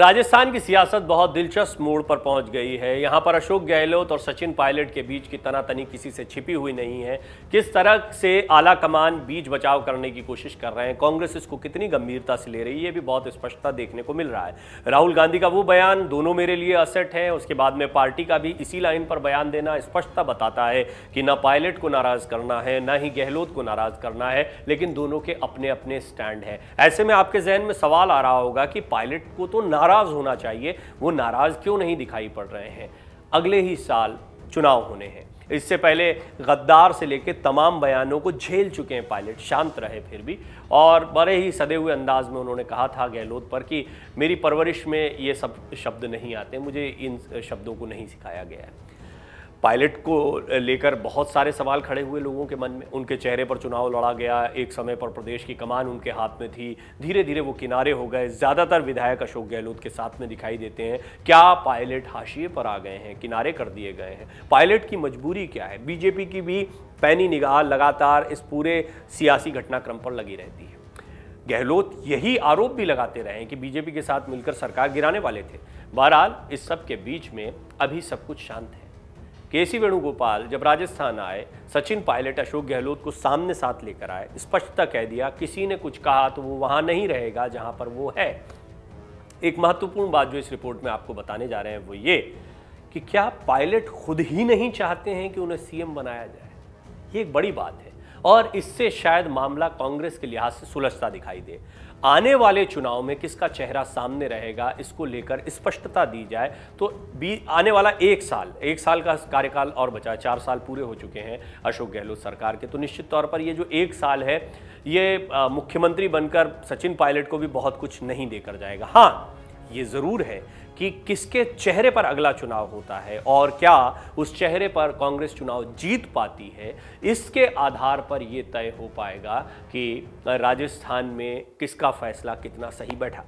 राजस्थान की सियासत बहुत दिलचस्प मोड़ पर पहुंच गई है यहां पर अशोक गहलोत और सचिन पायलट के बीच की तनातनी किसी से छिपी हुई नहीं है किस तरह से आला कमान बीच बचाव करने की कोशिश कर रहे हैं कांग्रेस इसको कितनी गंभीरता से ले रही है ये भी बहुत स्पष्टता देखने को मिल रहा है राहुल गांधी का वो बयान दोनों मेरे लिए असेट है उसके बाद में पार्टी का भी इसी लाइन पर बयान देना स्पष्टता बताता है कि ना पायलट को नाराज करना है ना ही गहलोत को नाराज करना है लेकिन दोनों के अपने अपने स्टैंड हैं ऐसे में आपके जहन में सवाल आ रहा होगा कि पायलट को तो ना नाराज़ होना चाहिए वो नाराज़ क्यों नहीं दिखाई पड़ रहे हैं अगले ही साल चुनाव होने हैं इससे पहले गद्दार से लेकर तमाम बयानों को झेल चुके हैं पायलट शांत रहे फिर भी और बड़े ही सदे हुए अंदाज में उन्होंने कहा था गहलोत पर कि मेरी परवरिश में ये सब शब्द नहीं आते मुझे इन शब्दों को नहीं सिखाया गया है पायलट को लेकर बहुत सारे सवाल खड़े हुए लोगों के मन में उनके चेहरे पर चुनाव लड़ा गया एक समय पर प्रदेश की कमान उनके हाथ में थी धीरे धीरे वो किनारे हो गए ज़्यादातर विधायक अशोक गहलोत के साथ में दिखाई देते हैं क्या पायलट हाशिए पर आ गए हैं किनारे कर दिए गए हैं पायलट की मजबूरी क्या है बीजेपी की भी पैनी निगाह लगातार इस पूरे सियासी घटनाक्रम पर लगी रहती है गहलोत यही आरोप भी लगाते रहे कि बीजेपी के साथ मिलकर सरकार गिराने वाले थे बहरहाल इस सब के बीच में अभी सब कुछ शांत है के सी वेणुगोपाल जब राजस्थान आए सचिन पायलट अशोक गहलोत को सामने साथ लेकर आए स्पष्टता कह दिया किसी ने कुछ कहा तो वो वहाँ नहीं रहेगा जहाँ पर वो है एक महत्वपूर्ण बात जो इस रिपोर्ट में आपको बताने जा रहे हैं वो ये कि क्या पायलट खुद ही नहीं चाहते हैं कि उन्हें सीएम बनाया जाए ये एक बड़ी बात है और इससे शायद मामला कांग्रेस के लिहाज से सुलझता दिखाई दे आने वाले चुनाव में किसका चेहरा सामने रहेगा इसको लेकर स्पष्टता दी जाए तो बी आने वाला एक साल एक साल का कार्यकाल और बचा चार साल पूरे हो चुके हैं अशोक गहलोत सरकार के तो निश्चित तौर पर ये जो एक साल है ये मुख्यमंत्री बनकर सचिन पायलट को भी बहुत कुछ नहीं देकर जाएगा हाँ ये ज़रूर है कि किसके चेहरे पर अगला चुनाव होता है और क्या उस चेहरे पर कांग्रेस चुनाव जीत पाती है इसके आधार पर यह तय हो पाएगा कि राजस्थान में किसका फैसला कितना सही बैठा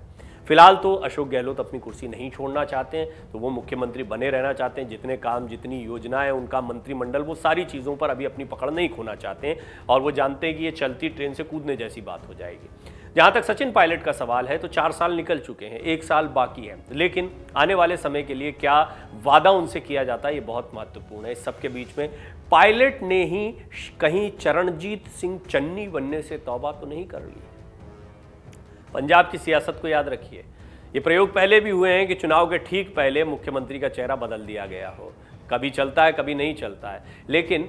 फिलहाल तो अशोक गहलोत अपनी कुर्सी नहीं छोड़ना चाहते हैं तो वो मुख्यमंत्री बने रहना चाहते हैं जितने काम जितनी योजनाएं उनका मंत्रिमंडल वो सारी चीज़ों पर अभी अपनी पकड़ नहीं खोना चाहते हैं और वो जानते हैं कि ये चलती ट्रेन से कूदने जैसी बात हो जाएगी जहां तक सचिन पायलट का सवाल है तो चार साल निकल चुके हैं एक साल बाकी है लेकिन आने वाले समय के लिए क्या वादा उनसे किया जाता है ये बहुत महत्वपूर्ण है इस सबके बीच में पायलट ने ही कहीं चरणजीत सिंह चन्नी बनने से तौबा तो नहीं कर ली पंजाब की सियासत को याद रखिए ये प्रयोग पहले भी हुए हैं कि चुनाव के ठीक पहले मुख्यमंत्री का चेहरा बदल दिया गया हो कभी चलता है कभी नहीं चलता है लेकिन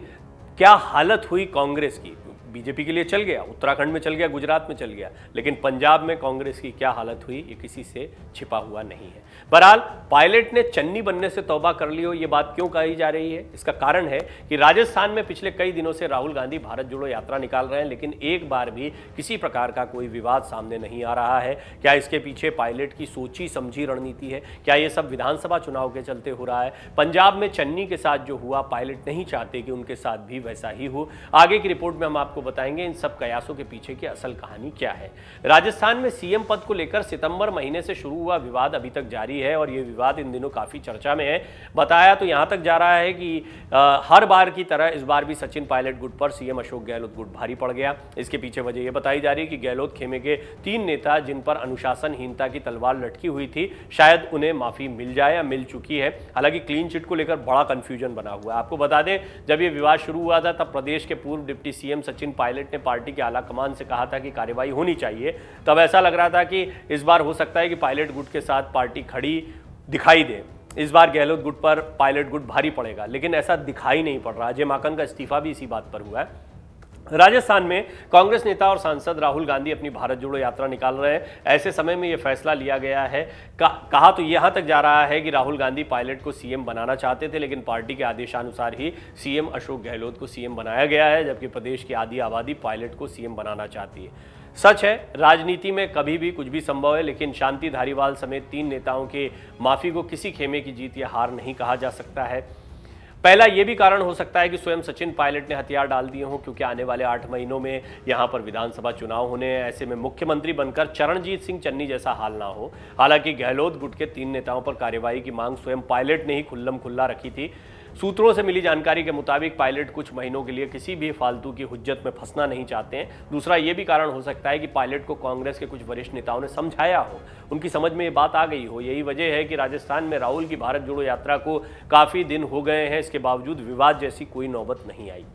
क्या हालत हुई कांग्रेस की बीजेपी के लिए चल गया उत्तराखंड में चल गया गुजरात में चल गया लेकिन पंजाब में कांग्रेस की क्या हालत हुई ये किसी से छिपा हुआ नहीं है बहरहाल पायलट ने चन्नी बनने से तौबा कर ली हो ये बात क्यों कही जा रही है इसका कारण है कि राजस्थान में पिछले कई दिनों से राहुल गांधी भारत जोड़ो यात्रा निकाल रहे हैं लेकिन एक बार भी किसी प्रकार का कोई विवाद सामने नहीं आ रहा है क्या इसके पीछे पायलट की सोची समझी रणनीति है क्या ये सब विधानसभा चुनाव के चलते हो रहा है पंजाब में चन्नी के साथ जो हुआ पायलट नहीं चाहते कि उनके साथ भी वैसा ही हो आगे की रिपोर्ट में हम आपको बताएंगे इन सब कयासों के पीछे की असल कहानी क्या है राजस्थान में सीएम पद को लेकर सितंबर महीने से शुरू हुआ विवाद अभी तक जारी है और ये विवाद इन दिनों काफ़ी चर्चा में है बताया तो यहां तक जा रहा है कि आ, हर बार की तरह इस बार भी सचिन पायलट गुट पर सीएम अशोक गहलोत गुट भारी पड़ गया इसके पीछे वजह यह बताई जा रही है कि गहलोत खेमे के तीन नेता जिन पर अनुशासनहीनता की तलवार लटकी हुई थी शायद उन्हें माफ़ी मिल जाए या मिल चुकी है हालांकि क्लीन चिट को लेकर बड़ा कंफ्यूजन बना हुआ है आपको बता दें जब ये विवाद शुरू हुआ था तब प्रदेश के पूर्व डिप्टी सीएम सचिन पायलट ने पार्टी के आला कमान से कहा था कि कार्रवाई होनी चाहिए तब ऐसा लग रहा था कि इस बार हो सकता है कि पायलट गुट के साथ पार्टी खड़ी दिखाई दे इस बार गहलोत गुट पर पायलट गुट भारी पड़ेगा लेकिन ऐसा दिखाई नहीं पड़ रहा अजय माकन का इस्तीफा भी इसी बात पर हुआ है राजस्थान में कांग्रेस नेता और सांसद राहुल गांधी अपनी भारत जोड़ो यात्रा निकाल रहे हैं ऐसे समय में यह फैसला लिया गया है कहा तो यहाँ तक जा रहा है कि राहुल गांधी पायलट को सीएम बनाना चाहते थे लेकिन पार्टी के आदेशानुसार ही सीएम अशोक गहलोत को सीएम बनाया गया है जबकि प्रदेश की आधी आबादी पायलट को सीएम बनाना चाहती है सच है राजनीति में कभी भी कुछ भी संभव है लेकिन शांति धारीवाल समेत तीन नेताओं के माफी को किसी खेमे की जीत या हार नहीं कहा जा सकता है पहला ये भी कारण हो सकता है कि स्वयं सचिन पायलट ने हथियार डाल दिए हों क्योंकि आने वाले आठ महीनों में यहां पर विधानसभा चुनाव होने हैं ऐसे में मुख्यमंत्री बनकर चरणजीत सिंह चन्नी जैसा हाल ना हो हालांकि गहलोत गुट के तीन नेताओं पर कार्यवाही की मांग स्वयं पायलट ने ही खुल्लम खुल्ला रखी थी सूत्रों से मिली जानकारी के मुताबिक पायलट कुछ महीनों के लिए किसी भी फालतू की हुज्जत में फंसना नहीं चाहते हैं दूसरा ये भी कारण हो सकता है कि पायलट को कांग्रेस के कुछ वरिष्ठ नेताओं ने समझाया हो उनकी समझ में ये बात आ गई हो यही वजह है कि राजस्थान में राहुल की भारत जोड़ो यात्रा को काफ़ी दिन हो गए हैं इसके बावजूद विवाद जैसी कोई नौबत नहीं आई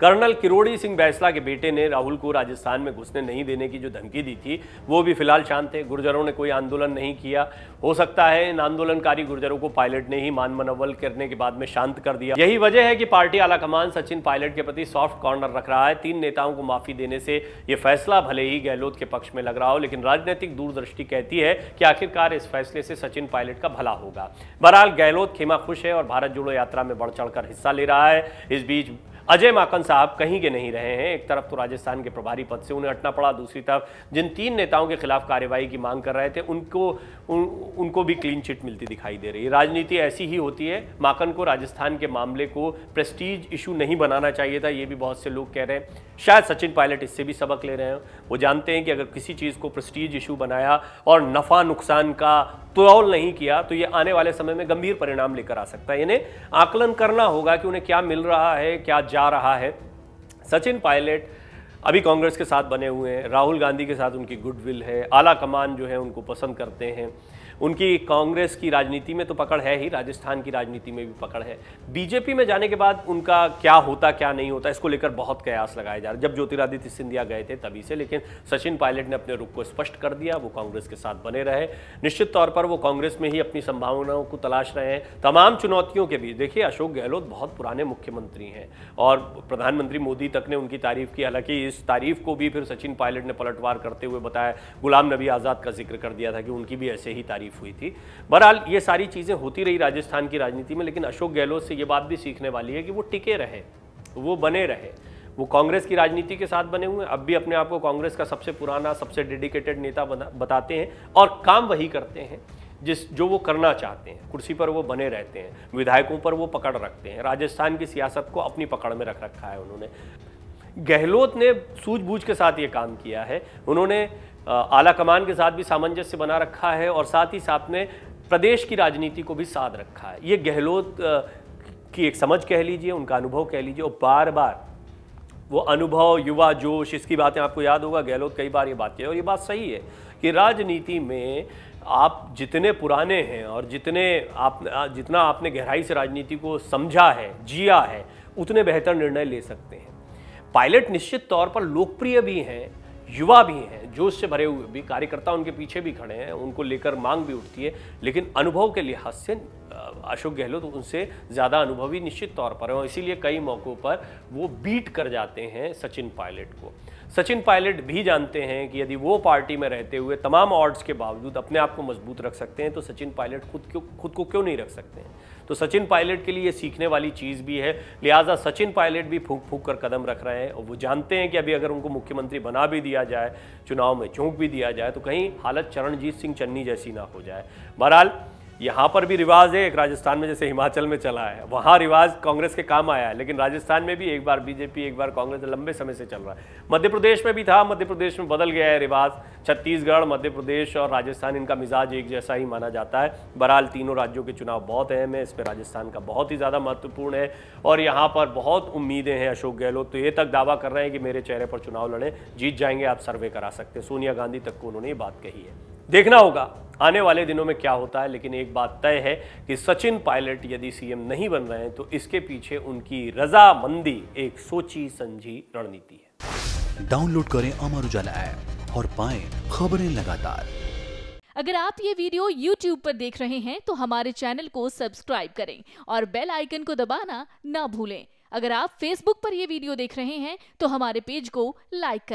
कर्नल किरोड़ी सिंह बैसला के बेटे ने राहुल को राजस्थान में घुसने नहीं देने की जो धमकी दी थी वो भी फिलहाल शांत है गुर्जरों ने कोई आंदोलन नहीं किया हो सकता है इन आंदोलनकारी गुर्जरों को पायलट ने ही मान मनवल करने के बाद में शांत कर दिया यही वजह है कि पार्टी आलाकमान सचिन पायलट के प्रति सॉफ्ट कॉर्नर रख रहा है तीन नेताओं को माफी देने से यह फैसला भले ही गहलोत के पक्ष में लग रहा हो लेकिन राजनीतिक दूरदृष्टि कहती है कि आखिरकार इस फैसले से सचिन पायलट का भला होगा बहरहाल गहलोत खेमा खुश है और भारत जोड़ो यात्रा में बढ़ चढ़कर हिस्सा ले रहा है इस बीच अजय माकन साहब कहीं के नहीं रहे हैं एक तरफ तो राजस्थान के प्रभारी पद से उन्हें हटना पड़ा दूसरी तरफ जिन तीन नेताओं के खिलाफ कार्रवाई की मांग कर रहे थे उनको उन, उनको भी क्लीन चिट मिलती दिखाई दे रही है राजनीति ऐसी ही होती है माकन को राजस्थान के मामले को प्रेस्टीज इशू नहीं बनाना चाहिए था ये भी बहुत से लोग कह रहे हैं शायद सचिन पायलट इससे भी सबक ले रहे हैं वो जानते हैं कि अगर किसी चीज़ को प्रेस्टीज इशू बनाया और नफ़ा नुकसान का तोल नहीं किया तो ये आने वाले समय में गंभीर परिणाम लेकर आ सकता है इन्हें आकलन करना होगा कि उन्हें क्या मिल रहा है क्या जा रहा है सचिन पायलट अभी कांग्रेस के साथ बने हुए हैं राहुल गांधी के साथ उनकी गुडविल है आला कमान जो है उनको पसंद करते हैं उनकी कांग्रेस की राजनीति में तो पकड़ है ही राजस्थान की राजनीति में भी पकड़ है बीजेपी में जाने के बाद उनका क्या होता क्या नहीं होता इसको लेकर बहुत कयास लगाए जा रहे जब ज्योतिरादित्य सिंधिया गए थे तभी से लेकिन सचिन पायलट ने अपने रुख को स्पष्ट कर दिया वो कांग्रेस के साथ बने रहे निश्चित तौर पर वो कांग्रेस में ही अपनी संभावनाओं को तलाश रहे हैं तमाम चुनौतियों के बीच देखिए अशोक गहलोत बहुत पुराने मुख्यमंत्री हैं और प्रधानमंत्री मोदी तक ने उनकी तारीफ की हालांकि इस तारीफ को भी फिर सचिन पायलट ने पलटवार करते हुए बताया गुलाम नबी आज़ाद का जिक्र कर दिया था कि उनकी भी ऐसे ही तारीफ तकलीफ हुई थी बहरहाल ये सारी चीज़ें होती रही राजस्थान की राजनीति में लेकिन अशोक गहलोत से ये बात भी सीखने वाली है कि वो टिके रहे वो बने रहे वो कांग्रेस की राजनीति के साथ बने हुए हैं अब भी अपने आप को कांग्रेस का सबसे पुराना सबसे डेडिकेटेड नेता बताते हैं और काम वही करते हैं जिस जो वो करना चाहते हैं कुर्सी पर वो बने रहते हैं विधायकों पर वो पकड़ रखते हैं राजस्थान की सियासत को अपनी पकड़ में रख रखा है उन्होंने गहलोत ने सूझबूझ के साथ ये काम किया है उन्होंने आला कमान के साथ भी सामंजस्य बना रखा है और साथ ही साथ में प्रदेश की राजनीति को भी साथ रखा है ये गहलोत की एक समझ कह लीजिए उनका अनुभव कह लीजिए और बार बार वो अनुभव युवा जोश इसकी बातें आपको याद होगा गहलोत कई बार ये बात की और ये बात सही है कि राजनीति में आप जितने पुराने हैं और जितने आप जितना आपने गहराई से राजनीति को समझा है जिया है उतने बेहतर निर्णय ले सकते हैं पायलट निश्चित तौर पर लोकप्रिय भी हैं युवा भी हैं जोश से भरे हुए भी कार्यकर्ता उनके पीछे भी खड़े हैं उनको लेकर मांग भी उठती है लेकिन अनुभव के लिहाज से अशोक गहलोत तो उनसे ज़्यादा अनुभवी निश्चित तौर पर हैं और इसीलिए कई मौक़ों पर वो बीट कर जाते हैं सचिन पायलट को सचिन पायलट भी जानते हैं कि यदि वो पार्टी में रहते हुए तमाम ऑर्ड्स के बावजूद अपने आप को मजबूत रख सकते हैं तो सचिन पायलट खुद क्यों खुद को क्यों नहीं रख सकते हैं तो सचिन पायलट के लिए ये सीखने वाली चीज़ भी है लिहाजा सचिन पायलट भी फूक फूक कर कदम रख रहे हैं और वो जानते हैं कि अभी अगर उनको मुख्यमंत्री बना भी दिया जाए चुनाव में चौंक भी दिया जाए तो कहीं हालत चरणजीत सिंह चन्नी जैसी ना हो जाए बहरहाल यहाँ पर भी रिवाज है एक राजस्थान में जैसे हिमाचल में चला है वहाँ रिवाज कांग्रेस के काम आया है लेकिन राजस्थान में भी एक बार बीजेपी एक बार कांग्रेस लंबे समय से चल रहा है मध्य प्रदेश में भी था मध्य प्रदेश में बदल गया है रिवाज छत्तीसगढ़ मध्य प्रदेश और राजस्थान इनका मिजाज एक जैसा ही माना जाता है बहरहाल तीनों राज्यों के चुनाव बहुत अहम है इस पर राजस्थान का बहुत ही ज़्यादा महत्वपूर्ण है और यहाँ पर बहुत उम्मीदें हैं अशोक गहलोत तो ये तक दावा कर रहे हैं कि मेरे चेहरे पर चुनाव लड़ें जीत जाएंगे आप सर्वे करा सकते हैं सोनिया गांधी तक को उन्होंने ये बात कही है देखना होगा आने वाले दिनों में क्या होता है लेकिन एक बात तय है कि सचिन पायलट यदि सीएम नहीं बन रहे हैं तो इसके पीछे उनकी रजामंदी एक सोची समझी रणनीति है डाउनलोड करें अमर उजाला ऐप और पाए खबरें लगातार अगर आप ये वीडियो YouTube पर देख रहे हैं तो हमारे चैनल को सब्सक्राइब करें और बेल आइकन को दबाना ना भूलें अगर आप Facebook पर यह वीडियो देख रहे हैं तो हमारे पेज को लाइक करें